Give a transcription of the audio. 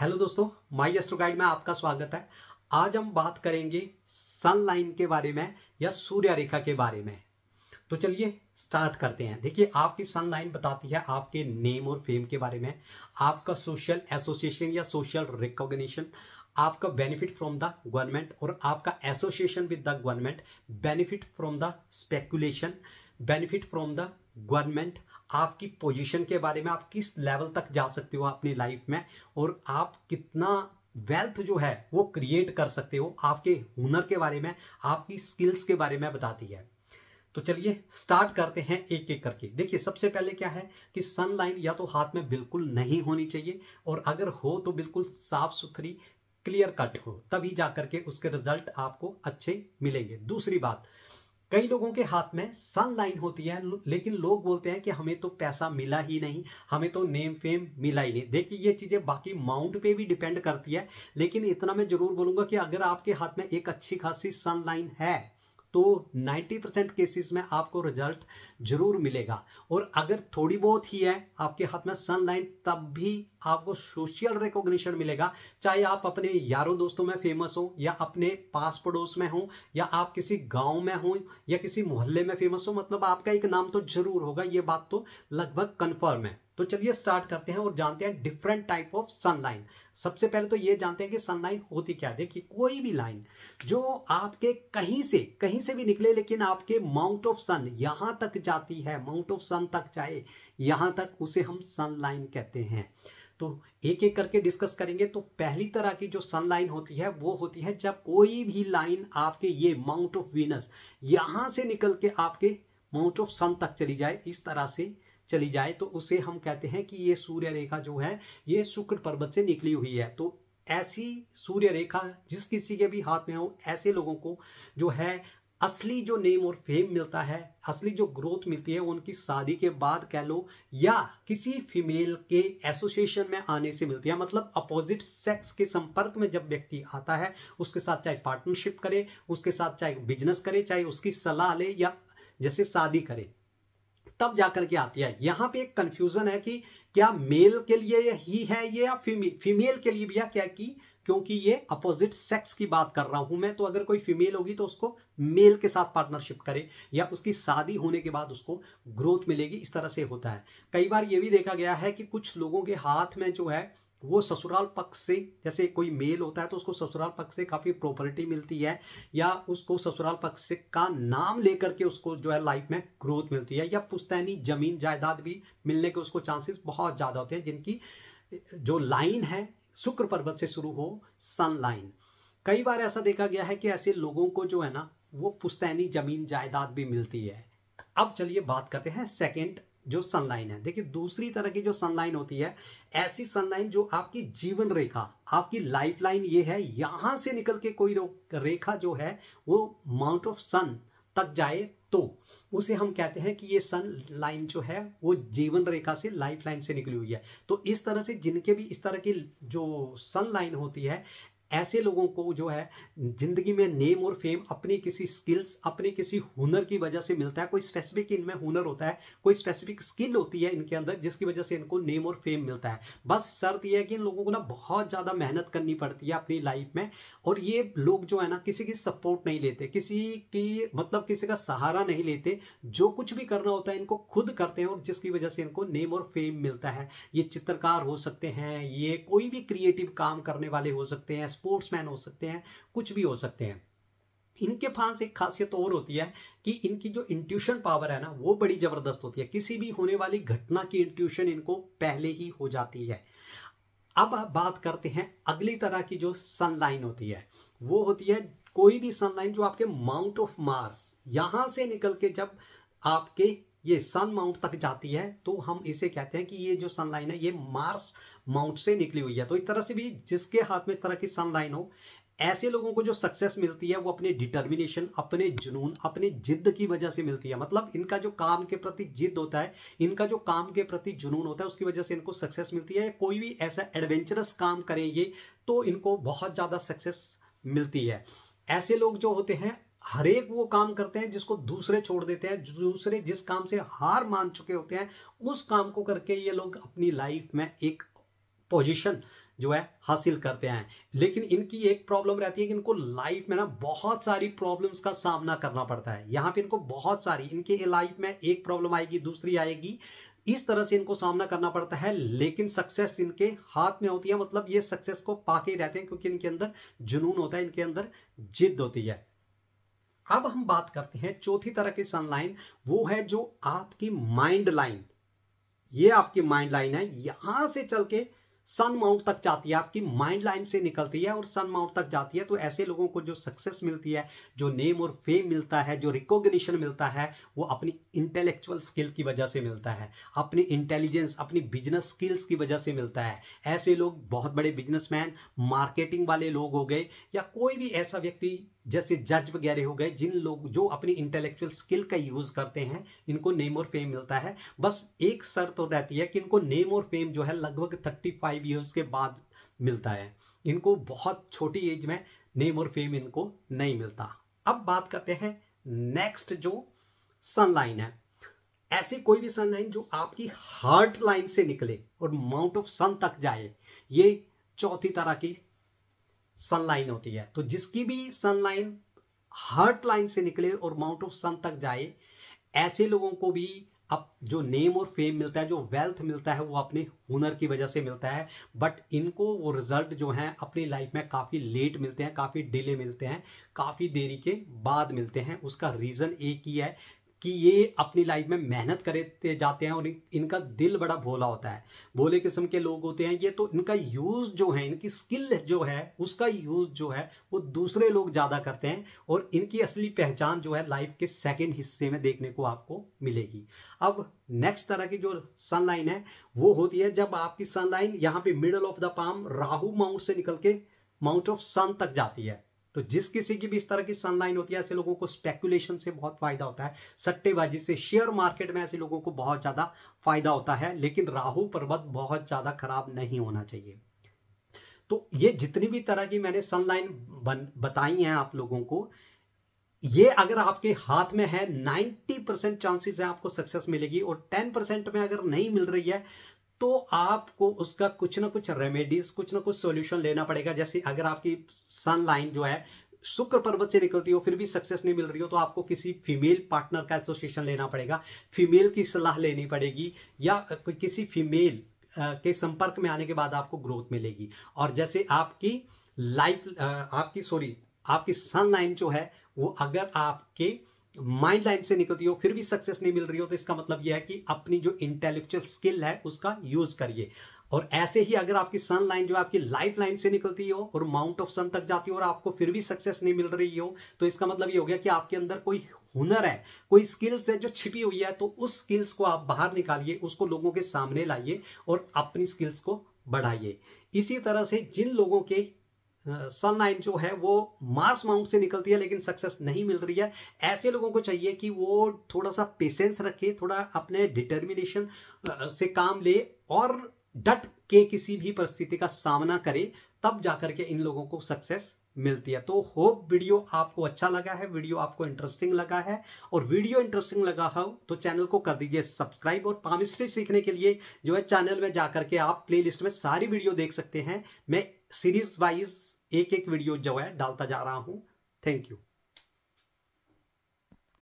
hello दोस्तों माई astro guide में आपका स्वागत है आज हम बात करेंगे सन लाइन के बारे में या सूर्य रेखा के बारे में तो चलिए स्टार्ट करते हैं देखिए आपकी सन लाइन बताती है आपके नेम और फेम के बारे में आपका सोशल एसोसिएशन या सोशल रिकॉग्निशन आपका बेनिफिट फ्रॉम द गवर्नमेंट और आपका association with the government benefit from the speculation benefit from the government आपकी पोजीशन के बारे में आप किस लेवल तक जा सकते हो अपनी लाइफ में और आप कितना वेल्थ जो है वो क्रिएट कर सकते हो आपके हुनर के बारे में आपकी स्किल्स के बारे में बताती है तो चलिए स्टार्ट करते हैं एक एक करके देखिए सबसे पहले क्या है कि सनलाइन या तो हाथ में बिल्कुल नहीं होनी चाहिए और अगर हो तो बिल्कुल साफ सुथरी क्लियर कट हो तभी जा करके उसके रिजल्ट आपको अच्छे मिलेंगे दूसरी बात कई लोगों के हाथ में सनलाइन होती है लेकिन लोग बोलते हैं कि हमें तो पैसा मिला ही नहीं हमें तो नेम फेम मिला ही नहीं देखिए ये चीज़ें बाकी माउंट पे भी डिपेंड करती है लेकिन इतना मैं ज़रूर बोलूंगा कि अगर आपके हाथ में एक अच्छी खासी सनलाइन है तो 90 परसेंट केसेस में आपको रिजल्ट जरूर मिलेगा और अगर थोड़ी बहुत ही है आपके हाथ में सनलाइन तब भी आपको सोशल रिकॉग्निशन मिलेगा चाहे आप अपने यारों दोस्तों में फेमस हो या अपने पास पड़ोस में हो या आप किसी गांव में हो या किसी मोहल्ले में फेमस हो मतलब आपका एक नाम तो जरूर होगा ये बात तो लगभग कन्फर्म है तो चलिए स्टार्ट करते हैं और जानते हैं डिफरेंट टाइप ऑफ सनलाइन सबसे पहले तो ये जानते हैं कि सनलाइन होती क्या देखिए कोई भी लाइन जो आपके कहीं से कहीं से भी निकले लेकिन आपके माउंट ऑफ सन यहां तक जाती है माउंट ऑफ सन तक जाए यहां तक उसे हम सनलाइन कहते हैं तो एक एक करके डिस्कस करेंगे तो पहली तरह की जो सनलाइन होती है वो होती है जब कोई भी लाइन आपके ये माउंट ऑफ वीनस यहां से निकल के आपके माउंट ऑफ सन तक चली जाए इस तरह से चली जाए तो उसे हम कहते हैं कि ये सूर्य रेखा जो है ये शुक्र पर्वत से निकली हुई है तो ऐसी सूर्य रेखा जिस किसी के भी हाथ में हो ऐसे लोगों को जो है असली जो नेम और फेम मिलता है असली जो ग्रोथ मिलती है उनकी शादी के बाद कह लो या किसी फीमेल के एसोसिएशन में आने से मिलती है मतलब अपोजिट सेक्स के संपर्क में जब व्यक्ति आता है उसके साथ चाहे पार्टनरशिप करे उसके साथ चाहे बिजनेस करे चाहे उसकी सलाह ले या जैसे शादी करे तब जाकर के आती है यहां पे एक कंफ्यूजन है कि क्या मेल के लिए ही है ये या फीमेल फीमेल के लिए भी है क्या कि क्योंकि ये अपोजिट सेक्स की बात कर रहा हूं मैं तो अगर कोई फीमेल होगी तो उसको मेल के साथ पार्टनरशिप करे या उसकी शादी होने के बाद उसको ग्रोथ मिलेगी इस तरह से होता है कई बार ये भी देखा गया है कि कुछ लोगों के हाथ में जो है वो ससुराल पक्ष से जैसे कोई मेल होता है तो उसको ससुराल पक्ष से काफ़ी प्रॉपर्टी मिलती है या उसको ससुराल पक्ष से का नाम लेकर के उसको जो है लाइफ में ग्रोथ मिलती है या पुस्तैनी ज़मीन जायदाद भी मिलने के उसको चांसेस बहुत ज़्यादा होते हैं जिनकी जो लाइन है शुक्र पर्वत से शुरू हो सन लाइन कई बार ऐसा देखा गया है कि ऐसे लोगों को जो है ना वो पुस्तैनी ज़मीन जायदाद भी मिलती है अब चलिए बात करते हैं सेकेंड जो सनलाइन है देखिए दूसरी तरह की जो सनलाइन होती है ऐसी सनलाइन जो आपकी जीवन रेखा आपकी लाइफ लाइन ये है यहां से निकल के कोई रेखा जो है वो माउंट ऑफ सन तक जाए तो उसे हम कहते हैं कि ये सन लाइन जो है वो जीवन रेखा से लाइफ लाइन से निकली हुई है तो इस तरह से जिनके भी इस तरह की जो सन लाइन होती है ऐसे लोगों को जो है ज़िंदगी में नेम और फेम अपनी किसी स्किल्स अपने किसी हुनर की वजह से मिलता है कोई स्पेसिफिक इनमें हुनर होता है कोई स्पेसिफिक स्किल होती है इनके अंदर जिसकी वजह से इनको नेम और फेम मिलता है बस शर्त यह है कि इन लोगों को ना बहुत ज़्यादा मेहनत करनी पड़ती है अपनी लाइफ में और ये लोग जो है ना किसी की सपोर्ट नहीं लेते किसी की मतलब किसी का सहारा नहीं लेते जो कुछ भी करना होता है इनको खुद करते हैं और जिसकी वजह से इनको नेम और फेम मिलता है ये चित्रकार हो सकते हैं ये कोई भी क्रिएटिव काम करने वाले हो सकते हैं स्पोर्ट्समैन हो सकते हैं कुछ भी हो सकते हैं इनके पास एक खासियत और होती है कि इनकी जो इंट्यूशन पावर है ना वो बड़ी ज़बरदस्त होती है किसी भी होने वाली घटना की इंट्यूशन इनको पहले ही हो जाती है अब बात करते हैं अगली तरह की जो सनलाइन होती है वो होती है कोई भी सनलाइन जो आपके माउंट ऑफ मार्स यहां से निकल के जब आपके ये सन माउंट तक जाती है तो हम इसे कहते हैं कि ये जो सनलाइन है ये मार्स माउंट से निकली हुई है तो इस तरह से भी जिसके हाथ में इस तरह की सनलाइन हो ऐसे लोगों को जो सक्सेस मिलती है वो अपने डिटर्मिनेशन अपने जुनून अपने जिद की वजह से मिलती है मतलब इनका जो काम के प्रति जिद होता है इनका जो काम के प्रति जुनून होता है उसकी वजह से इनको सक्सेस मिलती है कोई भी ऐसा एडवेंचरस काम करेंगे तो इनको बहुत ज़्यादा सक्सेस मिलती है ऐसे लोग जो होते हैं हर एक वो काम करते हैं जिसको दूसरे छोड़ देते हैं दूसरे जिस काम से हार मान चुके होते हैं उस काम को करके ये लोग अपनी लाइफ में एक पोजीशन जो है हासिल करते हैं लेकिन इनकी एक प्रॉब्लम रहती है कि इनको लाइफ में ना बहुत सारी प्रॉब्लम्स का सामना करना पड़ता है यहाँ पे इनको बहुत सारी इनके लाइफ में एक प्रॉब्लम आएगी दूसरी आएगी इस तरह से इनको सामना करना पड़ता है लेकिन सक्सेस इनके हाथ में होती है मतलब ये सक्सेस को पाके रहते हैं क्योंकि इनके अंदर जुनून होता है इनके अंदर जिद होती है अब हम बात करते हैं चौथी तरह की सनलाइन वो है जो आपकी माइंड लाइन ये आपकी माइंड लाइन है यहां से चल के सन माउंट तक जाती है आपकी माइंड लाइन से निकलती है और सन माउंट तक जाती है तो ऐसे लोगों को जो सक्सेस मिलती है जो नेम और फेम मिलता है जो रिकॉग्निशन मिलता है वो अपनी इंटेलेक्चुअल स्किल की वजह से मिलता है अपनी इंटेलिजेंस अपनी बिजनेस स्किल्स की वजह से मिलता है ऐसे लोग बहुत बड़े बिजनेसमैन मार्केटिंग वाले लोग हो गए या कोई भी ऐसा व्यक्ति जैसे जज वगैरह हो गए जिन लोग जो अपनी इंटेलेक्चुअल स्किल का यूज करते हैं इनको नेम और फेम मिलता है बस एक शर्त तो रहती है कि इनको नेम और फेम जो है लगभग थर्टी फाइव फाइव ईयर्स के बाद मिलता है इनको बहुत छोटी एज में नेम और फेम इनको नहीं मिलता अब बात करते हैं नेक्स्ट जो सनलाइन है ऐसी कोई भी सनलाइन जो आपकी हार्ट लाइन से निकले और माउंट ऑफ सन तक जाए ये चौथी तरह की सनलाइन होती है तो जिसकी भी सनलाइन हार्ट लाइन से निकले और माउंट ऑफ सन तक जाए ऐसे लोगों को भी अब जो नेम और फेम मिलता है जो वेल्थ मिलता है वो अपने हुनर की वजह से मिलता है बट इनको वो रिजल्ट जो हैं अपनी लाइफ में काफ़ी लेट मिलते हैं काफ़ी डिले मिलते हैं काफ़ी देरी के बाद मिलते हैं उसका रीज़न एक ही है कि ये अपनी लाइफ में मेहनत करते जाते हैं और इनका दिल बड़ा भोला होता है भोले किस्म के लोग होते हैं ये तो इनका यूज़ जो है इनकी स्किल जो है उसका यूज़ जो है वो दूसरे लोग ज़्यादा करते हैं और इनकी असली पहचान जो है लाइफ के सेकेंड हिस्से में देखने को आपको मिलेगी अब नेक्स्ट तरह की जो सनलाइन है वो होती है जब आपकी सनलाइन यहाँ पे middle of the palm Rahu mount से निकल के माउंट ऑफ सन तक जाती है तो जिस किसी की भी इस तरह की सनलाइन होती है ऐसे लोगों को स्पेकुलेशन से बहुत फायदा होता है सट्टेबाजी से शेयर मार्केट में ऐसे लोगों को बहुत ज़्यादा फायदा होता है लेकिन राहु पर्वत बहुत ज़्यादा खराब नहीं होना चाहिए तो ये जितनी भी तरह की मैंने सनलाइन बताई हैं आप लोगों को ये अगर आपके हाथ में है 90 परसेंट चांसेस है आपको सक्सेस मिलेगी और 10 परसेंट में अगर नहीं मिल रही है तो आपको उसका कुछ ना कुछ रेमेडीज कुछ ना कुछ सॉल्यूशन लेना पड़ेगा जैसे अगर आपकी सन लाइन जो है शुक्र पर्वत से निकलती हो फिर भी सक्सेस नहीं मिल रही हो तो आपको किसी फीमेल पार्टनर का एसोसिएशन लेना पड़ेगा फीमेल की सलाह लेनी पड़ेगी या किसी फीमेल के संपर्क में आने के बाद आपको ग्रोथ मिलेगी और जैसे आपकी लाइफ आपकी सॉरी आपकी सन लाइन जो है वो अगर आपके माइंड लाइन से निकलती हो फिर भी सक्सेस नहीं मिल रही हो तो इसका मतलब यह है कि अपनी जो इंटेलेक्चुअल स्किल है उसका यूज करिए और ऐसे ही अगर आपकी सन लाइन जो आपकी लाइफ लाइन से निकलती हो और माउंट ऑफ सन तक जाती हो और आपको फिर भी सक्सेस नहीं मिल रही हो तो इसका मतलब ये हो गया कि आपके अंदर कोई हुनर है कोई स्किल्स है जो छिपी हुई है तो उस स्किल्स को आप बाहर निकालिए उसको लोगों के सामने लाइए और अपनी स्किल्स को बढ़ाइए इसी तरह से जिन लोगों के सन जो है वो मार्स माउंट से निकलती है लेकिन सक्सेस नहीं मिल रही है ऐसे लोगों को चाहिए कि वो थोड़ा सा पेशेंस रखे थोड़ा अपने डिटर्मिनेशन से काम ले और डट के किसी भी परिस्थिति का सामना करे तब जाकर के इन लोगों को सक्सेस मिलती है तो होप वीडियो आपको अच्छा लगा है वीडियो आपको इंटरेस्टिंग लगा है और वीडियो इंटरेस्टिंग लगा हो तो चैनल को कर दीजिए सब्सक्राइब और पामिस्ट्री सीखने के लिए जो है चैनल में जाकर के आप प्लेलिस्ट में सारी वीडियो देख सकते हैं मैं सीरीज वाइज एक एक वीडियो जो है डालता जा रहा हूँ थैंक यू